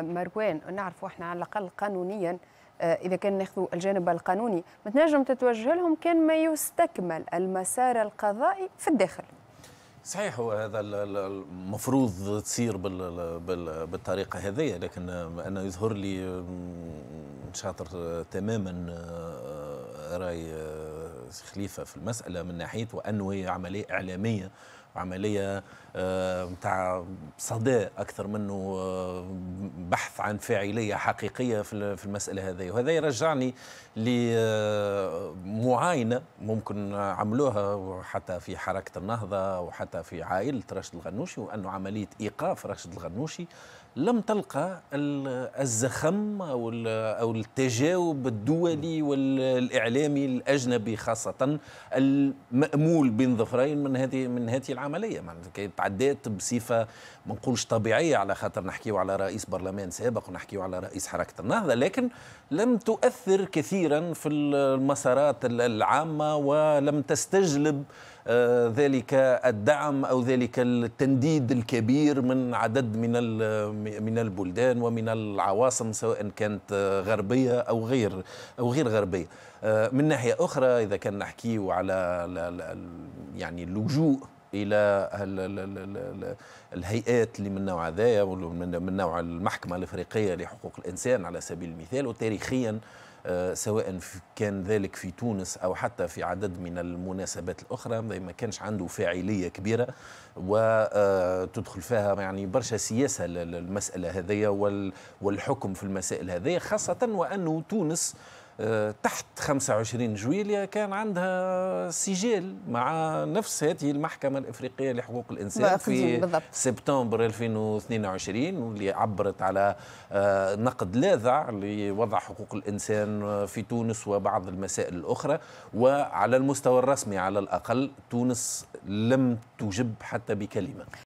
مروان نعرفوا احنا على الاقل قانونيا آه، اذا كان ناخذوا الجانب القانوني ما تنجم تتوجه لهم كان ما يستكمل المسار القضائي في الداخل صحيح هو هذا المفروض تصير بالطريقه هذه لكن انا يظهر لي شاطر تماما آه، راي آه، خليفه في المساله من ناحيه وانه هي عمليه اعلاميه عملية آه، متاع صداء أكثر منه آه، بحث عن فاعلية حقيقية في المسألة هذه وهذا يرجعني لمعاينة آه، ممكن عملوها حتى في حركة النهضة وحتى في عائلة راشد الغنوشي وأنه عملية إيقاف راشد الغنوشي لم تلقى الزخم او او التجاوب الدولي والاعلامي الاجنبي خاصه المامول بين ظفرين من هذه من هذه العمليه معناتها تعديت بصفه ما نقولش طبيعيه على خاطر نحكيو على رئيس برلمان سابق ونحكيو على رئيس حركه النهضه لكن لم تؤثر كثيرا في المسارات العامه ولم تستجلب آه، ذلك الدعم او ذلك التنديد الكبير من عدد من من البلدان ومن العواصم سواء كانت غربيه او غير او غير غربيه آه، من ناحيه اخرى اذا كان نحكيو على يعني اللجوء الى الهيئات اللي من نوع هذايا من نوع المحكمه الافريقيه لحقوق الانسان على سبيل المثال وتاريخيا آه، سواء كان ذلك في تونس او حتى في عدد من المناسبات الاخرى ما كانش عنده فاعليه كبيره وتدخل آه، فيها يعني برشا سياسه المساله هذه والحكم في المسائل هذه خاصه وانه تونس آه، تحت 25 جويليا كان عندها سجل مع نفس هذه المحكمة الإفريقية لحقوق الإنسان في سبتمبر 2022 واللي عبرت على آه، نقد لاذع لوضع حقوق الإنسان آه، في تونس وبعض المسائل الأخرى وعلى المستوى الرسمي على الأقل تونس لم تجب حتى بكلمة